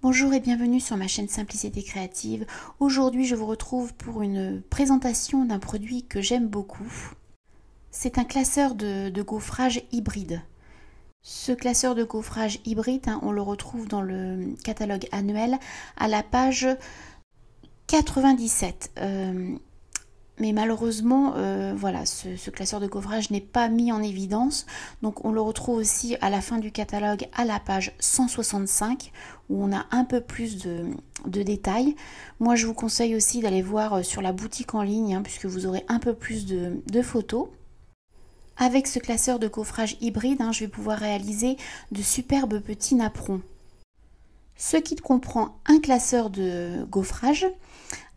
Bonjour et bienvenue sur ma chaîne Simplicité Créative. Aujourd'hui je vous retrouve pour une présentation d'un produit que j'aime beaucoup. C'est un classeur de, gaufrage hybride. Ce classeur de gaufrage hybride, hein, on le retrouve dans le catalogue annuel à la page 97 mais malheureusement, euh, voilà, ce, classeur de coffrage n'est pas mis en évidence. Donc on le retrouve aussi à la fin du catalogue à la page 165 où on a un peu plus de, détails. Moi je vous conseille aussi d'aller voir euh, sur la boutique en ligne hein, puisque vous aurez un peu plus de, photos. Avec ce classeur de coffrage hybride, hein, je vais pouvoir réaliser de superbes petits napperons ce qui comprend un classeur de gaufrage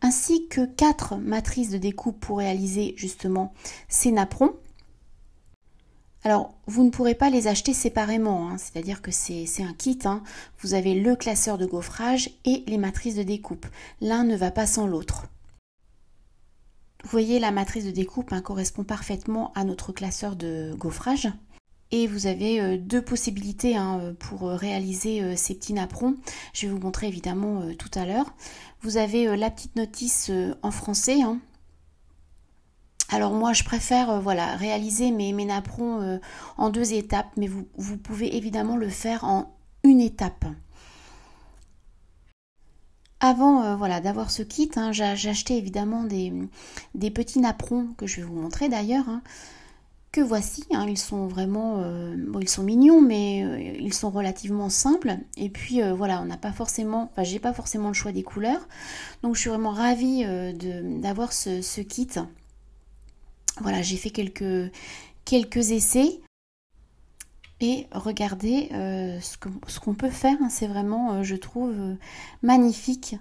ainsi que quatre matrices de découpe pour réaliser justement ces napperons. Alors, vous ne pourrez pas les acheter séparément, hein. c'est-à-dire que c'est un kit. Hein. Vous avez le classeur de gaufrage et les matrices de découpe. L'un ne va pas sans l'autre. Vous voyez, la matrice de découpe hein, correspond parfaitement à notre classeur de gaufrage. Et vous avez euh, deux possibilités hein, euh, pour euh, réaliser ces petits napperons. Je vais vous montrer évidemment tout à l'heure. Vous avez la petite notice en français. Hein. Alors moi je préfère voilà, réaliser mes, mes napperons en deux étapes, mais vous, vous pouvez évidemment le faire en une étape. Avant voilà, d'avoir ce kit, hein, j'achetais évidemment des, petits napperons que je vais vous montrer d'ailleurs que voici. Hein, ils sont vraiment, euh, ils sont mignons, mais euh, ils sont relativement simples. Et puis euh, voilà, on n'a pas forcément, enfin, j'ai pas forcément le choix des couleurs. Donc, je suis vraiment ravie d'avoir ce, kit. Voilà, j'ai fait quelques, quelques essais. Et regardez ce qu'on peut faire. Hein, c'est vraiment, je trouve, magnifique.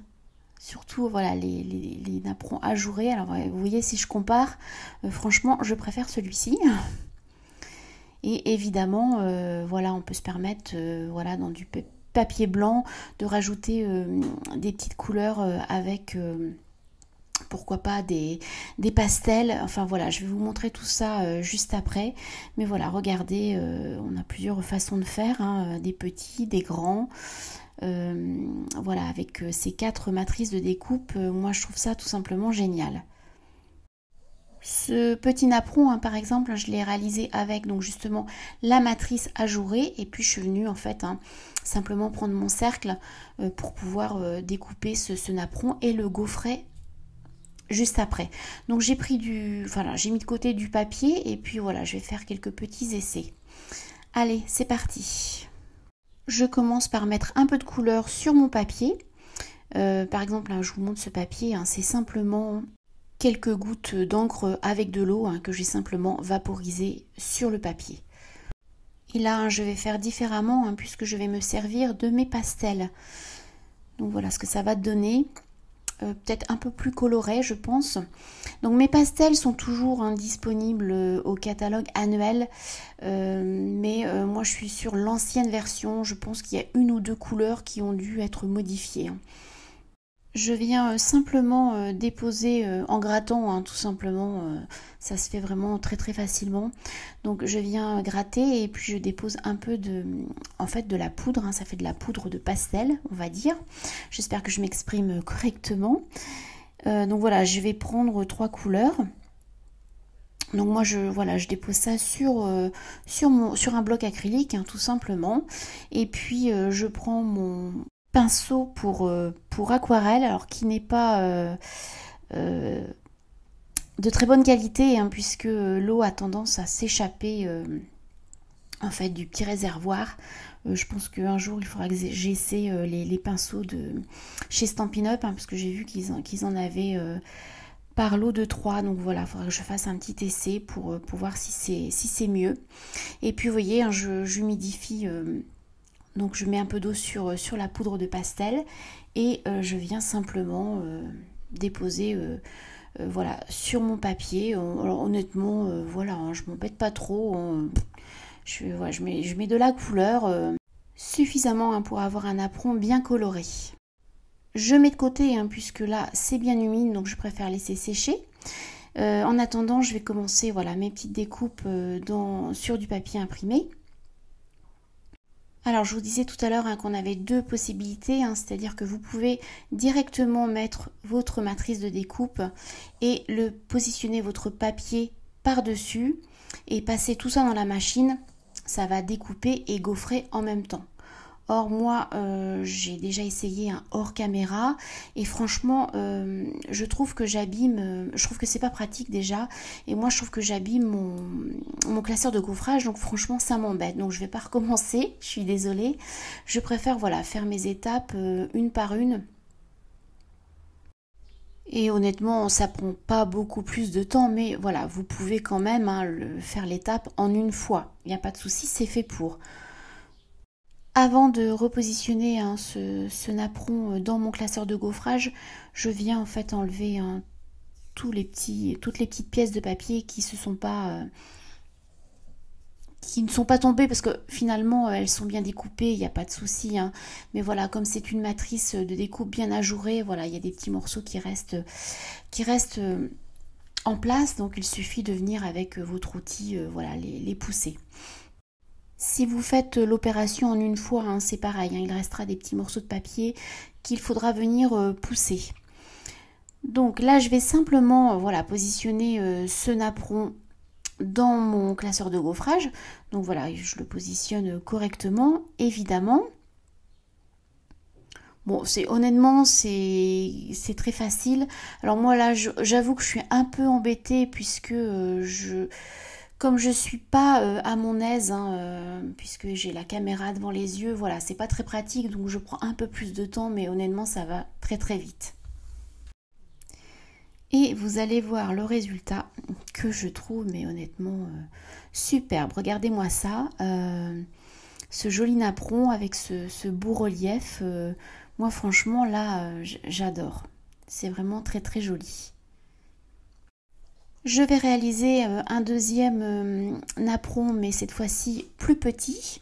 Surtout voilà les, les, napperons ajourés. Alors euh, vous voyez si je compare, euh, franchement je préfère celui-ci. Et évidemment, euh, voilà, on peut se permettre, voilà, dans du papier blanc, de rajouter des petites couleurs avec pourquoi pas des, pastels. Enfin voilà, je vais vous montrer tout ça juste après. Mais voilà, regardez, on a plusieurs façons de faire, hein, des petits, des grands. Euh, voilà, avec euh, ces quatre matrices de découpe, euh, moi je trouve ça tout simplement génial. Ce petit napperon, hein, par exemple, je l'ai réalisé avec donc justement la matrice ajourée et puis je suis venue en fait hein, simplement prendre mon cercle pour pouvoir découper ce, ce napperon et le gaufrer juste après. Donc j'ai pris du, voilà, j'ai mis de côté du papier et puis voilà, je vais faire quelques petits essais. Allez, c'est parti je commence par mettre un peu de couleur sur mon papier. Euh, par exemple, hein, je vous montre ce papier, hein, c'est simplement quelques gouttes d'encre avec de l'eau hein, que j'ai simplement vaporisé sur le papier. Et là, je vais faire différemment puisque je vais me servir de mes pastels. Donc voilà ce que ça va donner. Euh, peut-être un peu plus coloré, je pense. Donc mes pastels sont toujours indisponibles hein, disponibles euh, au catalogue annuel, euh, mais moi je suis sur l'ancienne version, je pense qu'il y a une ou deux couleurs qui ont dû être modifiées. Hein. Je viens euh, simplement euh, déposer euh, en grattant, hein, tout simplement. ça se fait vraiment très très facilement. Donc je viens gratter et puis je dépose un peu de, en fait, de la poudre. Hein, ça fait de la poudre de pastel, on va dire. J'espère que je m'exprime correctement. donc voilà, je vais prendre trois couleurs. Donc moi je voilà, je dépose ça sur, mon, sur un bloc acrylique hein, tout simplement. Et puis je prends mon, pinceau pour, euh, pour aquarelle, alors qui n'est pas euh, euh, de très bonne qualité, hein, puisque l'eau a tendance à s'échapper en fait du petit réservoir. je pense qu'un jour il faudra que j'essaie les, pinceaux de chez Stampin' Up, hein, parce que j'ai vu qu'ils en, qu'ils en avaient par l'eau de 3. Donc voilà, il faudra que je fasse un petit essai pour, pouvoir voir si c'est si mieux. Et puis vous voyez, hein, je j'humidifie donc je mets un peu d'eau sur, euh, sur, la poudre de pastel et euh, je viens simplement euh, déposer voilà, sur mon papier. honnêtement, voilà, ne hein, je m'embête pas trop. Hein. je, je, mets, je, mets, de la couleur suffisamment hein, pour avoir un apron bien coloré. Je mets de côté puisque là c'est bien humide donc je préfère laisser sécher. en attendant, je vais commencer voilà, mes petites découpes dans, sur du papier imprimé. Alors je vous disais tout à l'heure hein, qu'on avait deux possibilités, hein, c'est-à-dire que vous pouvez directement mettre votre matrice de découpe et le positionner votre papier par-dessus et passer tout ça dans la machine, ça va découper et gaufrer en même temps. Or moi euh, j'ai déjà essayé un hors caméra et franchement euh, je trouve que j'abîme, euh, je trouve que c'est pas pratique déjà et moi je trouve que j'abîme mon, mon, classeur de gouffrage donc franchement ça m'embête donc je vais pas recommencer, je suis désolée. Je préfère voilà faire mes étapes une par une. Et honnêtement, ça prend pas beaucoup plus de temps, mais voilà, vous pouvez quand même hein, faire l'étape en une fois. Il n'y a pas de souci, c'est fait pour. Avant de repositionner hein, ce, ce, napperon euh, dans mon classeur de gaufrage, je viens en fait enlever hein, tous les petits, toutes les petites pièces de papier qui se sont pas euh, qui ne sont pas tombées parce que finalement euh, elles sont bien découpées, il n'y a pas de souci. Hein. Mais voilà, comme c'est une matrice de découpe bien ajourée, voilà, il y a des petits morceaux qui restent, en place. Donc il suffit de venir avec votre outil, voilà, les pousser. Si vous faites l'opération en une fois, hein, c'est pareil, hein, il restera des petits morceaux de papier qu'il faudra venir euh, pousser. Donc là, je vais simplement euh, voilà, positionner euh, ce napperon dans mon classeur de gaufrage. Donc voilà, je le positionne correctement, évidemment. Bon, c'est honnêtement, c'est très facile. Alors moi là, j'avoue que je suis un peu embêtée puisque je comme je suis pas euh, à mon aise, hein, euh, puisque j'ai la caméra devant les yeux, voilà, c'est pas très pratique, donc je prends un peu plus de temps, mais honnêtement, ça va très très vite. Et vous allez voir le résultat que je trouve, mais honnêtement, euh, superbe. Regardez-moi ça, ce joli napperon avec ce beau relief. moi, franchement, là, j'adore. C'est vraiment très très joli. Je vais réaliser euh, un deuxième euh, napperon, mais cette fois-ci plus petit.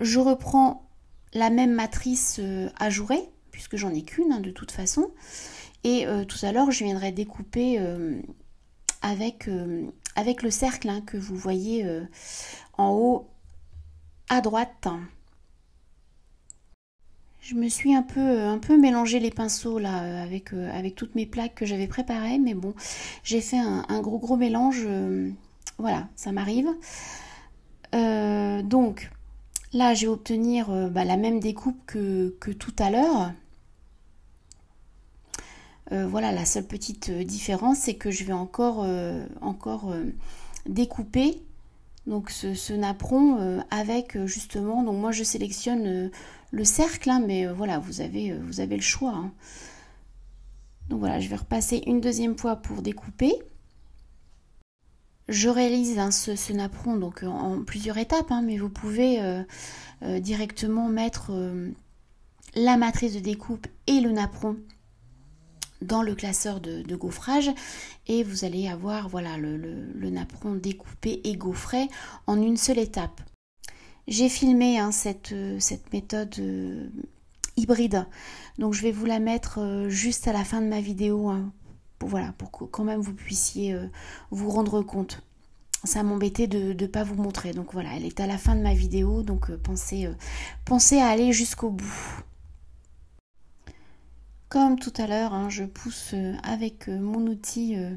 Je reprends la même matrice ajourée, euh, puisque j'en ai qu'une hein, de toute façon. Et tout à l'heure, je viendrai découper avec, avec, le cercle hein, que vous voyez en haut à droite. Je me suis un peu, euh, un peu mélangé les pinceaux là euh, avec, euh, avec toutes mes plaques que j'avais préparées, mais bon, j'ai fait un, gros gros mélange. voilà, ça m'arrive. donc là, je vais obtenir bah, la même découpe que, que tout à l'heure. voilà, la seule petite différence, c'est que je vais encore, encore découper donc ce, ce napperon euh, avec euh, justement, donc moi je sélectionne euh, le cercle, hein, mais voilà, vous avez, vous avez le choix. Hein. Donc voilà, je vais repasser une deuxième fois pour découper. Je réalise hein, ce, ce, napperon donc en plusieurs étapes, mais vous pouvez directement mettre la matrice de découpe et le napperon dans le classeur de, gaufrage et vous allez avoir voilà le, le, napperon découpé et gaufré en une seule étape. J'ai filmé hein, euh, cette, méthode euh, hybride, donc je vais vous la mettre euh, juste à la fin de ma vidéo, hein, pour, voilà, pour que quand même vous puissiez vous rendre compte. Ça m'embêtait de ne pas vous montrer, donc voilà, elle est à la fin de ma vidéo, donc pensez, pensez à aller jusqu'au bout. Comme tout à l'heure, hein, je pousse euh, avec euh, mon outil euh,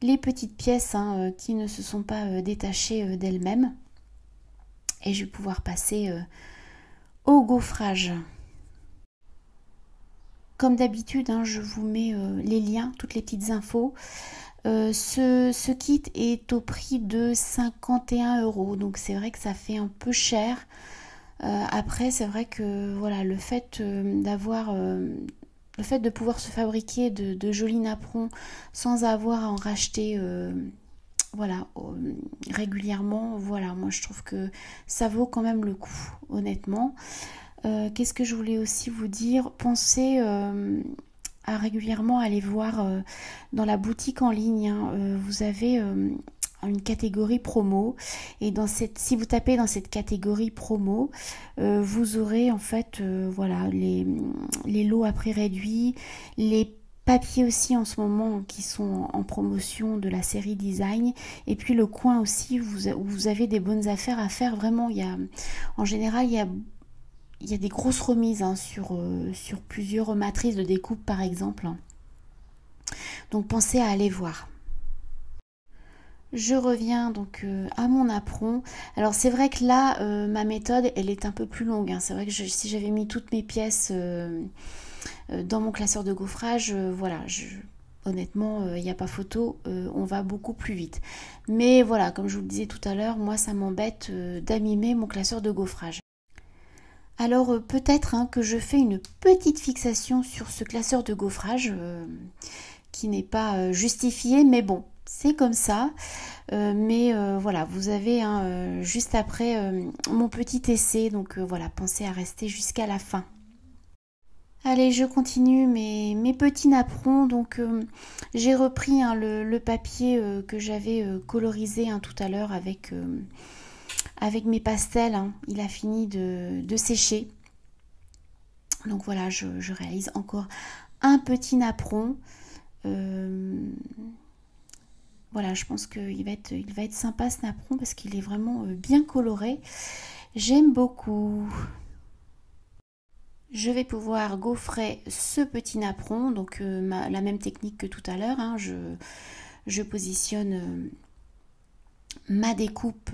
les petites pièces hein, qui ne se sont pas détachées d'elles-mêmes. Et je vais pouvoir passer au gaufrage. Comme d'habitude, hein, je vous mets les liens, toutes les petites infos. ce, kit est au prix de 51 euros, donc c'est vrai que ça fait un peu cher. après, c'est vrai que voilà, le fait d'avoir le fait de pouvoir se fabriquer de, jolis napperons sans avoir à en racheter euh, voilà, régulièrement, voilà, moi je trouve que ça vaut quand même le coup, honnêtement. Euh, qu'est-ce que je voulais aussi vous dire Pensez euh, à régulièrement aller voir dans la boutique en ligne. Hein. vous avez une catégorie promo. Et dans cette, si vous tapez dans cette catégorie promo, euh, vous aurez en fait euh, voilà, les, lots à prix réduit, les papiers aussi en ce moment qui sont en promotion de la série design et puis le coin aussi où vous, avez des bonnes affaires à faire vraiment il y a, en général il y a il y des grosses remises hein, sur, euh, sur plusieurs matrices de découpe par exemple. Donc pensez à aller voir. Je reviens donc euh, à mon apron. Alors c'est vrai que là, euh, ma méthode, elle est un peu plus longue. Hein. C'est vrai que si j'avais mis toutes mes pièces euh, dans mon classeur de gaufrage, voilà, honnêtement, il n'y a pas photo, on va beaucoup plus vite. Mais voilà, comme je vous le disais tout à l'heure, moi ça m'embête d'amimer mon classeur de gaufrage. Alors peut-être hein, que je fais une petite fixation sur ce classeur de gaufrage qui n'est pas justifié, mais bon, c'est comme ça. Euh, mais euh, voilà, vous avez hein, euh, juste après mon petit essai. Donc voilà, pensez à rester jusqu'à la fin. Allez, je continue mes, mes petits napperons. Donc j'ai repris hein, le, papier que j'avais colorisé hein, tout à l'heure avec, avec mes pastels. Il a fini de, de, sécher. Donc voilà, je, je réalise encore un petit napperon. Voilà, je pense qu'il va être, il va être sympa ce napperon parce qu'il est vraiment euh, bien coloré. J'aime beaucoup. Je vais pouvoir gaufrer ce petit napperon, donc euh, la même technique que tout à l'heure. Hein. je, positionne euh, ma découpe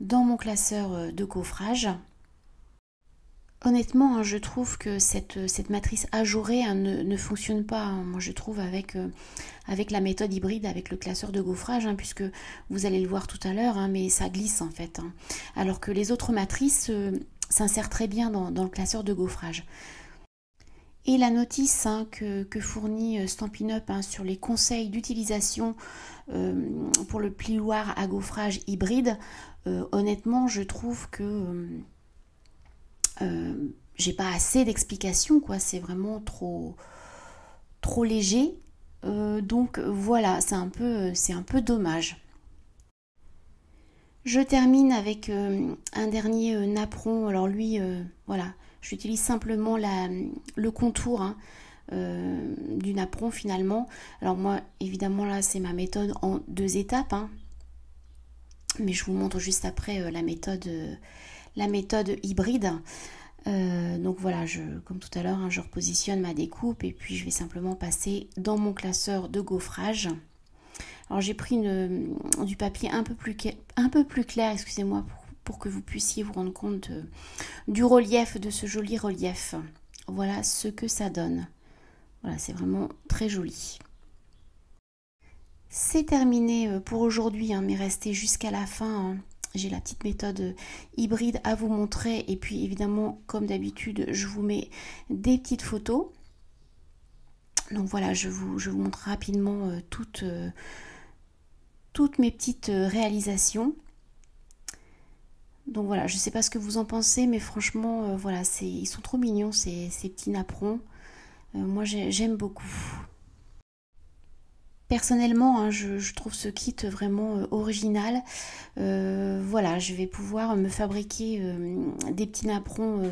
dans mon classeur de gaufrage. Honnêtement, hein, je trouve que cette, euh, matrice ajourée hein, ne, fonctionne pas, hein. moi je trouve, avec, euh, avec la méthode hybride, avec le classeur de gaufrage, puisque vous allez le voir tout à l'heure, mais ça glisse en fait. alors que les autres matrices euh, s'insèrent très bien dans, le classeur de gaufrage. Et la notice que, fournit Stampin' Up sur les conseils d'utilisation pour le plioir à gaufrage hybride, honnêtement, je trouve que euh, j'ai pas assez d'explications, quoi. C'est vraiment trop, trop léger. Euh, donc voilà, c'est un peu, c'est un peu dommage. Je termine avec euh, un dernier napron. Alors lui, voilà, j'utilise simplement la, le contour hein, du napperon finalement. Alors moi, évidemment là, c'est ma méthode en deux étapes, hein. mais je vous montre juste après la méthode la méthode hybride. Euh, donc voilà, je, comme tout à l'heure, hein, je repositionne ma découpe et puis je vais simplement passer dans mon classeur de gaufrage. Alors j'ai pris une, du papier un peu plus, un peu plus clair, excusez-moi, pour, que vous puissiez vous rendre compte euh, du relief, de ce joli relief. Voilà ce que ça donne. Voilà, c'est vraiment très joli. C'est terminé euh, pour aujourd'hui, hein, mais restez jusqu'à la fin. Hein j'ai la petite méthode euh, hybride à vous montrer et puis évidemment comme d'habitude je vous mets des petites photos donc voilà je vous, je vous montre rapidement euh, toutes, euh, toutes mes petites réalisations donc voilà je sais pas ce que vous en pensez mais franchement voilà c'est ils sont trop mignons ces, petits napperons moi j'aime beaucoup Personnellement, hein, je, trouve ce kit vraiment euh, original. Euh, voilà, je vais pouvoir me fabriquer euh, des petits napperons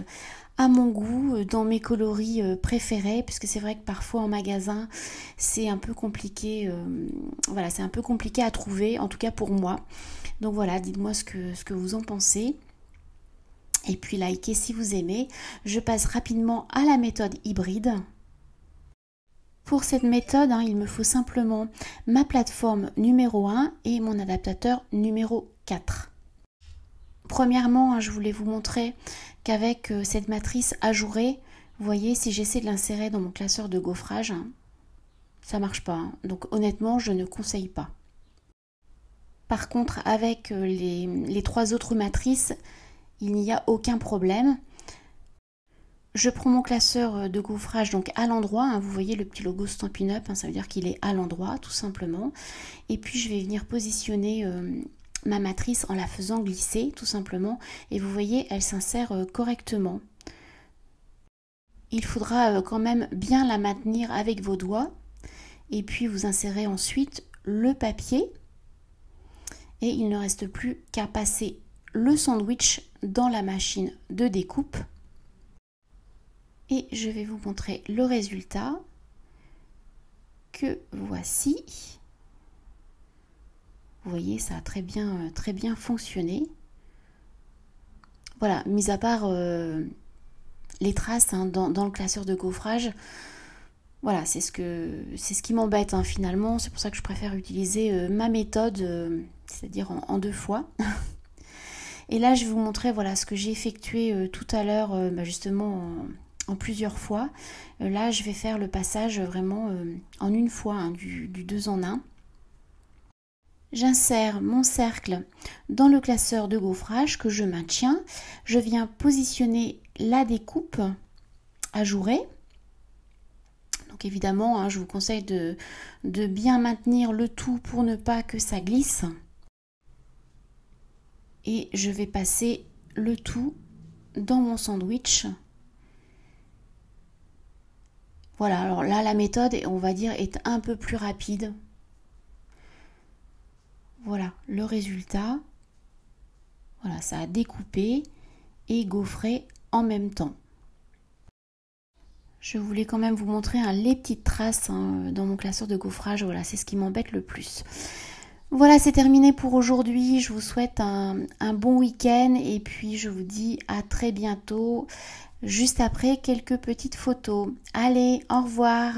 à mon goût, dans mes coloris préférés, puisque c'est vrai que parfois en magasin, c'est un peu compliqué. voilà, c'est un peu compliqué à trouver, en tout cas pour moi. Donc voilà, dites-moi ce que, ce que vous en pensez et puis likez si vous aimez. Je passe rapidement à la méthode hybride. Pour cette méthode, hein, il me faut simplement ma plateforme numéro 1 et mon adaptateur numéro 4. Premièrement, hein, je voulais vous montrer qu'avec euh, cette matrice ajourée, vous voyez, si j'essaie de l'insérer dans mon classeur de gaufrage, ça hein, ça marche pas. Donc honnêtement, je ne conseille pas. Par contre, avec euh, les trois autres matrices, il n'y a aucun problème. Je prends mon classeur euh, de gouffrage donc à l'endroit. Hein, vous voyez le petit logo Stampin' Up, hein, ça veut dire qu'il est à l'endroit tout simplement. Et puis je vais venir positionner euh, ma matrice en la faisant glisser tout simplement. Et vous voyez, elle s'insère euh, correctement. Il faudra quand même bien la maintenir avec vos doigts. Et puis vous insérez ensuite le papier. Et il ne reste plus qu'à passer le sandwich dans la machine de découpe et je vais vous montrer le résultat que voici. Vous voyez, ça a très bien, euh, très bien fonctionné. Voilà, mis à part euh, les traces hein, dans, le classeur de gaufrage, voilà, c'est ce, que, c'est ce qui m'embête hein, finalement. C'est pour ça que je préfère utiliser euh, ma méthode, c'est-à-dire en, deux fois. Et là, je vais vous montrer voilà, ce que j'ai effectué tout à l'heure, bah, justement en plusieurs fois. Euh, là, je vais faire le passage vraiment euh, en une fois, hein, du, du deux en un. J'insère mon cercle dans le classeur de gaufrage que je maintiens. Je viens positionner la découpe ajourée. Donc évidemment, hein, je vous conseille de bien maintenir le tout pour ne pas que ça glisse. Et je vais passer le tout dans mon sandwich voilà, alors là, la méthode, on va dire, est un peu plus rapide. Voilà, le résultat. Voilà, ça a découpé et gaufré en même temps. Je voulais quand même vous montrer les petites traces hein, dans mon classeur de gaufrage. Voilà, c'est ce qui m'embête le plus. Voilà, c'est terminé pour aujourd'hui. Je vous souhaite un bon week-end et puis je vous dis à très bientôt Juste après, quelques petites photos. Allez, au revoir